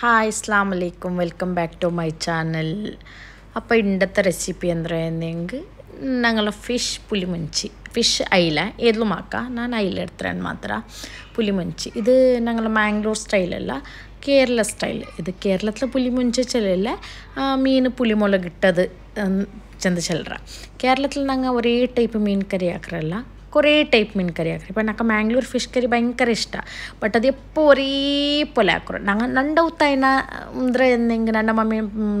hi അസ്ലാം വലൈക്കും welcome back to my channel അപ്പോൾ ഇന്നത്തെ റെസിപ്പി എന്തായിരുന്നെങ്കിൽ ഞങ്ങൾ ഫിഷ് പുലിമുഞ്ചി ഫിഷ് അയില ഏതിലും ആക്കാം ഞാൻ അയില എടുത്തരാൻ മാത്രം പുലിമുഞ്ചി ഇത് ഞങ്ങൾ മാംഗ്ലൂർ സ്റ്റൈലല്ല കേരള സ്റ്റൈൽ ഇത് കേരളത്തിലെ പുലിമുഞ്ചി ചിലല്ല മീൻ പുലിമുളക് ഇട്ടത് ചെന്ത ചിലറ കേരളത്തിൽ ഞങ്ങൾ ഒരേ ടൈപ്പ് മീൻ കറി ആക്കാറല്ല കുറേ ടൈപ്പ് മീൻ കറി ആക്കി ഇപ്പം നമുക്ക് മാംഗ്ലൂർ ഫിഷ് കറി ഭയങ്കര ಇಷ್ಟ ബട്ട് അത് ಎಪ್ಪು ಒರೇ ಪೊಲೆ ಹಾಕೋರು ನಂಗೆ ನಂಡ ಉತ್ತಾಯಿನ ಅಂದರೆ ಹೆಂಗೆ ನನ್ನ ಮಮ್ಮಿ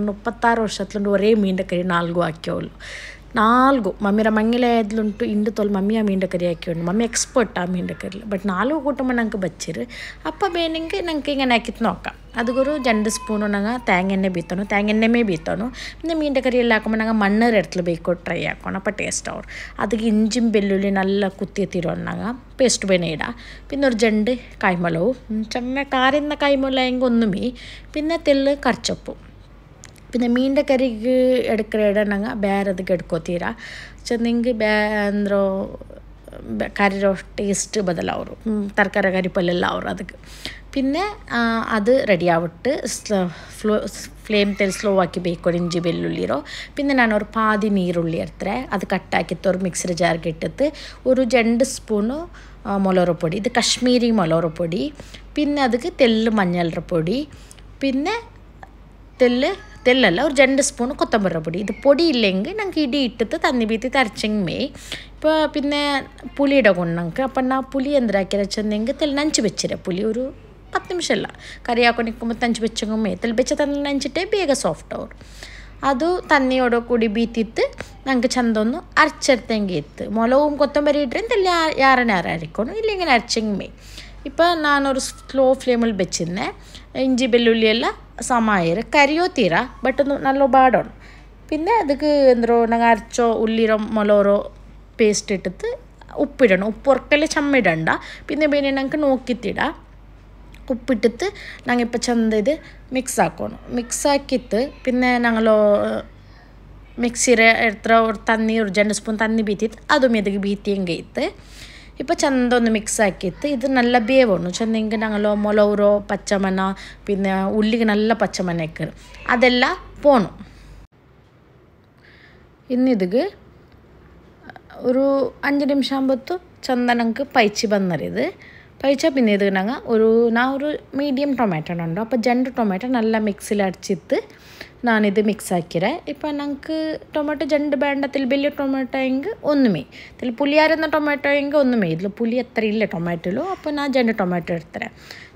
ಮುಪ್ಪತ್ತಾರು ವರ್ಷತ್ಲುಂಡು ಒರೇ ಮೀಂಡ ಕರಿ ನಾಲ್ಕು ಹಾಕ್ಯವಳು ನಾಲ್ಕು ಮಮ್ಮಿರ ಮಂಗಿಲ ಎದ್ಲುಂಟು ಇಂಡು ತೋಲ್ ಮಮ್ಮಿ ಆ ಮೀಂಡ ಕರಿ ಹಾಕಿವಣ್ಣು ಮಮ್ಮಿ ಎಕ್ಸ್ಪರ್ಟ್ ಆ ಮೀಂಡ ಕರಿಲಿ ಬಟ್ ನಾಲ್ಕು ಕೂಟಮ ನಂಗೆ ಬಚ್ಚಿರು ಅಪ್ಪ ಬೇನಿಂಗೆ ನಂಗೆ ಹಿಂಗೆ ನಾಕಿತ್ತು ಅದಕ್ಕೂ ಜಂಡು ಸ್ಪೂನು ನಂಗೆ ತೇಂಗೆಣ್ಣೆ ಬೀತಾನು ತೇಂಗೆಣ್ಣೆ ಮೇ ಬೀತಾನು പിന്നെ മീൻ്റെ കറിയെല്ലാം ആക്കുമ്പോൾ ഞങ്ങൾ മണ്ണ് ഇടത്തിൽ ബേക്കോ ട്രൈ ആക്കണം അപ്പോൾ ടേസ്റ്റ് ആവും അത് ഇഞ്ചും വെല്ലുള്ളി നല്ല കുത്തിയെത്തിരുവണ്ണാങ്ക പേസ്റ്റ് പേന ഇടാം പിന്നെ ഒരു ജണ്ട് കൈമളവും ചെന്ന കാരുന്ന കൈമള എങ്കിൽ ഒന്നുമേ പിന്നെ തെള്ള് കറിച്ചപ്പും പിന്നെ മീൻ്റെ കറിക്ക് എടുക്കുന്ന ഇടണങ്ങ ബേരതൊക്കെ എടുക്കോത്തീരാ ചെന്നെങ്കിൽ ബേ എന്തോ ಕರಿರೋ ಟೇಸ್ಟ್ ಬದಲಾವರು ತರಕಾರಿ ಕರಿಪಲ್ಲೆಲ್ಲ ಅವರು ಅದಕ್ಕೆ പിന്നെ അത് റെಡಿಯಾಗಿಬಿಟ್ಟು ಫ್ಲೋ ಫ್ಲೇಮ್ സ്ലോ ആക്കി ಹಾಕಿಬೇಕು ಇಂಜಿ ಬೆಳ್ಳುಳ್ಳಿರೋ പിന്നെ ഒരു പാതി നീരുള്ളി എടുത്തേ അത് കട്ടാക്കി ഒരു മിക്സർ ജാർക്ക് ഇട്ടത് ഒരു രണ്ട് സ്പൂണ് മുളകുപൊടി ഇത് കശ്മീരി മുളകുപൊടി പിന്നെ അതിക്ക് തെല്ല് മഞ്ഞളുടെ പൊടി പിന്നെ തെല്ല് തെല്ലല്ല ഒരു രണ്ട് സ്പൂൺ കൊത്തമ്പര പൊടി ഇത് പൊടി ഇല്ലെങ്കിൽ ഞങ്ങൾക്ക് ഇടി ഇട്ടിട്ട് തന്നി വീത്തി തരച്ചെങ്കിൽ മേ ഇപ്പോൾ പിന്നെ പുളിയുടെ ഗുണം ഞങ്ങൾക്ക് അപ്പം ഞാൻ പുളി എന്തിനാക്കിയെന്ന് വെച്ചിട്ടുണ്ടെങ്കിൽ തെല്ല് നനച്ച് വെച്ചിരാ പുളി ഒരു പത്ത് നിമിഷമല്ല കറിയാക്കി നിൽക്കുമ്പോൾ തഞ്ച് വെച്ചെങ്കിൽ മേത്തിൽ വെച്ച തന്നിട്ട് വേഗം സോഫ്റ്റ് ആവും അത് തന്നിയോടെ കൂടി ബീത്തിത്ത് ഞങ്ങൾക്ക് ചന്തൊന്ന് അരച്ചെടുത്തെങ്കിൽ എത്ത് മുളകും കൊത്തമ്പരി ഇട്ട് എന്തെല്ലാം ഞാറനാറ അരക്കണം ഇല്ലെങ്കിൽ അരച്ചെങ്കിൽ മേ ഇപ്പോൾ ഞാനൊരു സ്ലോ ഫ്ലെയിമിൽ വെച്ചിരുന്ന ഇഞ്ചി ബെല്ലുള്ളിയെല്ലാം സമായർ കരിയോ തീര പെട്ടെന്ന് നല്ല ഉപാടാണ് പിന്നെ അതക്ക് എന്തോ അരച്ചോ ഉള്ളിരോ മുളോറോ പേസ്റ്റ് ഇട്ടിട്ട് ഉപ്പിടണം ഉപ്പ് ഉറക്കല് ചമ്മിടണ്ട പിന്നെ പിന്നെ ഞങ്ങൾക്ക് നോക്കിത്തിടാം ಉಪ್ಪಿಟ್ಟಿತ್ತು ഞങ്ങൾ ഇപ്പം ചന്ത ഇത് മിക്സ് ആക്കണം മിക്സ് ಹಾಕಿತ್ತು പിന്നെ ನಂಗಲೋ ಮಿಕ್ಸಿರೆ ಎಡ್ತರ ഒരു തന്നി ഒരു രണ്ട് സ്പൂൺ തന്നി ബീറ്റിത്ത് അതും ഇതുക്ക് ബീറ്റിയെങ്കിൽ ഇത്ത് ഇപ്പം ചന്ത ഒന്ന് മിക്സ് ആക്കിയിട്ട് ഇത് നല്ല വേവണം ചെന്നെങ്കിൽ ഞങ്ങൾ മുളകുരോ പച്ചമന പിന്നെ ഉള്ളിക്ക് നല്ല പച്ചമണ ഒക്കെ അതെല്ലാം പോണം ഇന്നിതുക്ക് ഒരു അഞ്ച് നിമിഷം ആകുമ്പോൾ ചന്ദനക്ക് പയച്ച് വന്നറിയത് பறித்தா பின்ன எதுக்குனாங்க ஒரு நான் ஒரு மீடியம் டொமேட்டோனுண்டு அப்போ ஜெண்டு டொமேட்டோ நல்லா மிக்ஸில் அடிச்சித்து நான் இது மிக்ஸ் ஆக்கிறேன் ഇപ്പോൾ ഞങ്ങൾക്ക് ടൊമാറ്റോ ജണ്ട് വേണ്ടത്തിൽ വലിയ ടൊമാറ്റോ എങ്കിൽ ഒന്നുമേ ഇതിൽ പുലിയാരുന്ന ടൊമാറ്റോ എങ്കിൽ ഒന്നുമേ ഇതിൽ പുലി അത്ര ഇല്ല ടൊമാറ്റോലോ അപ്പോൾ ഞാൻ ജണ്ട് ടൊമാറ്റോ എടുത്തരാം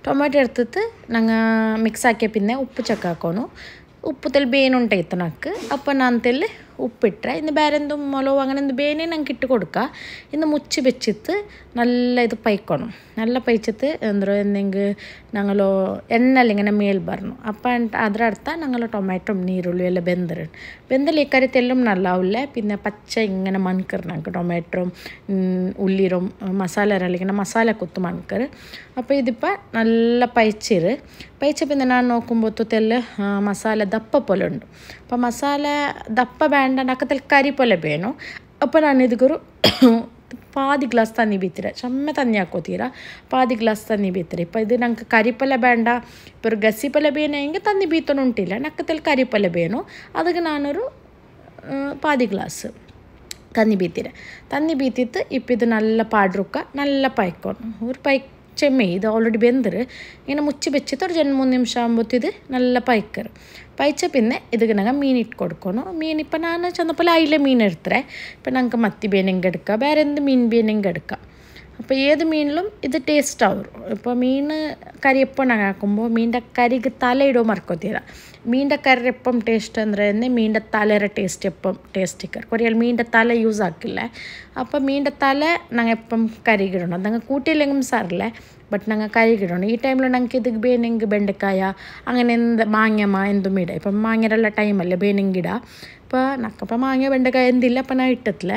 ടൊമാറ്റോ എടുത്തിട്ട് ഞങ്ങൾ മിക്സ് ആക്കിയ പിന്നെ ഉപ്പ് ചക്കാക്കണു ಉಪ್ಪುತಲ್ಲಿ ಬೇನೆ ಉಂಟಾಯ್ತು ನಕ್ಕೆ ಅಪ್ಪ ನಾಂತೆಲ್ಲಿ ಉಪ್ಪಿಟ್ರೆ ಇನ್ನು ಬೇರೆಂದು ಮೊಲೋ അങ്ങനെന്ത് ಬೇನೆ ನಂಗೆ ഇട്ട് കൊടുക്കുക ഇന്ന് മുച്ച് വെച്ചിട്ട് നല്ല ഇത് പൈക്കണം നല്ല പൈച്ചിട്ട് എന്തോ എന്തെങ്കിൽ ഞങ്ങളോ എണ്ണല്ല ഇങ്ങനെ മേൽ പറഞ്ഞു അപ്പം അതിൻ്റെ അടുത്ത ഞങ്ങൾ ടൊമാറ്റോ നീരുള്ളി എല്ലാം ബെന്തരുണ്ട് ബെന്തൽ ഈ കരുത്തെല്ലാം നല്ലാവില്ല പിന്നെ പച്ച ഇങ്ങനെ മൺക്കർ ഞങ്ങൾക്ക് ടൊമാറ്റോ ഉള്ളിരും മസാല ഇങ്ങനെ മസാല കുത്ത് മൺക്കർ അപ്പോൾ ഇതിപ്പോൾ നല്ല പയച്ചിര് ಪೈಚೆ ಪಿಂದ ನಾನು ನೋಕುಂಬೊತ್ತು ತೆಲ್ಲು ಮಸಾಲೆ ದಪ್ಪ ಪೊಲೆ ಉಂಡು ಅಪ್ಪ ಮಸಾಲೆ ದಪ್ಪ ಬ್ಯಾಂಡ കരി പോലെ വേണോ അപ്പോൾ ഞാൻ ഇത് കുറു പാതി ഗ്ലാസ് തന്നി ബീത്തിര ചമ്മ തന്നിയാക്കോ തീര പാതി ഗ്ലാസ് തന്നി ബീത്തിര ഇപ്പം ഇത് ഞങ്ങൾക്ക് കരിപ്പല വേണ്ട ഇപ്പോൾ ഒരു ഗസിപ്പല ബീനെങ്കിൽ തന്നി ബീത്തണുണ്ടില്ല നക്കത്തിൽ കരിപ്പല വേണോ അതൊക്കെ ഞാനൊരു പാതി ഗ്ലാസ് തന്നി ബീത്തിര തന്നി ബീത്തിത്ത് ഇപ്പം ഇത് നല്ല പാടുറുക്ക നല്ല പൈക്കോണം ഒരു പൈക്ക് ചെമ്മേ ഇത് ഓൾറെഡി വെന്തര് ഇങ്ങനെ മുച്ച് വെച്ചിട്ട് ഒരു രണ്ട് മൂന്ന് നിമിഷം ആകുമ്പോൾ ഇത് നല്ല പൈക്കർ പൈച്ച പിന്നെ ഇതിനകം മീൻ ഇട്ട് കൊടുക്കണം മീൻ ഇപ്പം ഞാൻ ചെന്നപ്പോൾ അതിലെ മീൻ എടുത്തേ ഇപ്പം ഞങ്ങൾക്ക് മത്തി ബീനെങ്കിൽ എടുക്കാം വേറെ എന്ത് മീൻ ബീനെങ്കിൽ എടുക്കാം അപ്പോൾ ഏത് മീനിലും ഇത് ടേസ്റ്റ് ആവും ഇപ്പോൾ മീൻ ಕರಿಯಪ್ಪನಾಗಾಕುಂಬೋ ಮೀನ್ದ ಕರಿಗೆ ತಲೆ ಇಡೋ ಮರ್ಕೋತೀರ ಮೀನ್ದ ಕರಿಯಪ್ಪಂ ಟೇಸ್ಟ್ ಅಂದರೆ ಮೀನ್ದ തലയുടെ ಟೇಸ್ಟ್ ಎಪ್ಪಂ ಟೇಸ್ಟ್ ಇಕ್ಕರ್ ಕೊರಿಯಲ್ಲಿ ಮೀನ್ದ ತಲೆ ಯೂಸ್ ಆಕಿಲ್ಲ ಅಪ್ಪ ಮೀನ್ದ ತಲೆ ನಂಗೆ ಎಪ್ಪಂ ಕರಿಗಿಡೋಣ ನಂಗೆ കൂട്ടിയില്ലെങ്കിലും സാറില്ല ബട്ട് ഞങ്ങൾ കരി കിടണം ഈ ടൈമിൽ ഞങ്ങൾക്ക് ഇത് ബേനെങ്ക് ബെണ്ടക്കായ അങ്ങനെ എന്ത് മാങ്ങമ്മ എന്തും ഇടാം ഇപ്പം മാങ്ങരല്ല ടൈമല്ലേ ബേനെങ്കിട അപ്പോൾ നക്കപ്പം മാങ്ങ ಬೆಂಡೆಕಾಯಿ ಎಂದಿಲ್ಲ ಅಪ್ಪ ನಾ ಇಟ್ಟತ್ಲೆ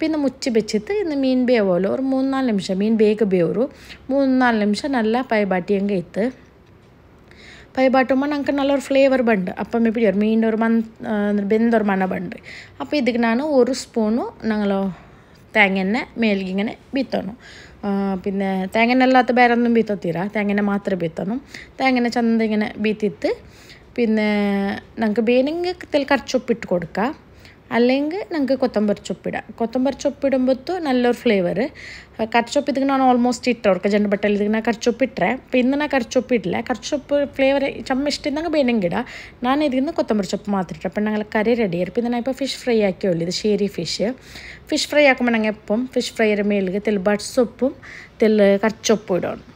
പിന്നെ മുച്ച് വെച്ചിട്ട് ഇന്ന് മീൻ ബേവോലോ ഒരു മൂന്ന് നാല് നിമിഷം മീൻ ബേഗ ബേക്ക് മൂന്ന് നാല് നിമിഷം നല്ല പൈബാട്ടിയും എത്ത് പൈബാട്ടുമ്പോൾ ഞങ്ങൾക്ക് നല്ലൊരു ഫ്ലേവർ ബണ്ട് അപ്പം ഇപ്പം ഒരു മീൻ്റെ ഒരു മന് ബെന്തൊരു മണ ബണ്ട് അപ്പോൾ ഇതിക്ക് ഞാൻ ഒരു സ്പൂണു ഞങ്ങളോ തേങ്ങന്നെ മേലിങ്ങനെ ബീത്തണം പിന്നെ തേങ്ങനല്ലാത്ത വേറെ ഒന്നും ബീത്തത്തീര തേങ്ങനെ മാത്രമേ ബീത്തണം തേങ്ങനെ ചന്ത ഇങ്ങനെ ബീത്തിത്ത് പിന്നെ നമുക്ക് വേണമെങ്കിൽ തെൽ ഇട്ട് കൊടുക്കാം അല്ലെങ്കിൽ നമുക്ക് കൊത്തമ്പരി ചൊപ്പിടാം കൊത്തമ്പരി ചൊപ്പിടുമ്പോഴത്തു നല്ലൊരു ഫ്ലേവർ കറച്ചൊപ്പ് ഇതിങ്ങനെ ನಾನು ಆಲ್ಮೋಸ್ಟ್ ಇಟ್ಟರೆ ಅವ್ರಿಗೆ ಜನ ಬಟ್ಟಲ್ಲಿ ಇದನ್ನ ಕರ್ಚೊಪ್ಪಿಟ್ರೆ ಇನ್ನು ನಾ ಕರ್ಚೊಪ್ಪಿಡಲೆ ಕರ್ಚೊಪ್ಪು ಫ್ಲೇವರ್ ಚಮ್ಮ ಇಷ್ಟಿದ್ದಂಗೆ ഞാൻ ഇതിൽ നിന്ന് ಕೊತ್ತಂಬರಿ ചൊപ്പ് മാത്രം ಇಟ್ಟೆ അപ്പം ഞങ്ങൾ കറി റെഡി ആയിരിക്കും പിന്നെ ഇപ്പോൾ ഫിഷ് ഫ്രൈ ആക്കിയുള്ളൂ ഇത് ഷേരി ഫിഷ് ഫിഷ് ഫ്രൈ ആക്കുമ്പോൾ ഞങ്ങൾ എപ്പം ഫിഷ് ഫ്രൈ മേലിൽ തെൽ ബട്ട്സൊപ്പും തെല് കറച്ചൊപ്പും ഇടണം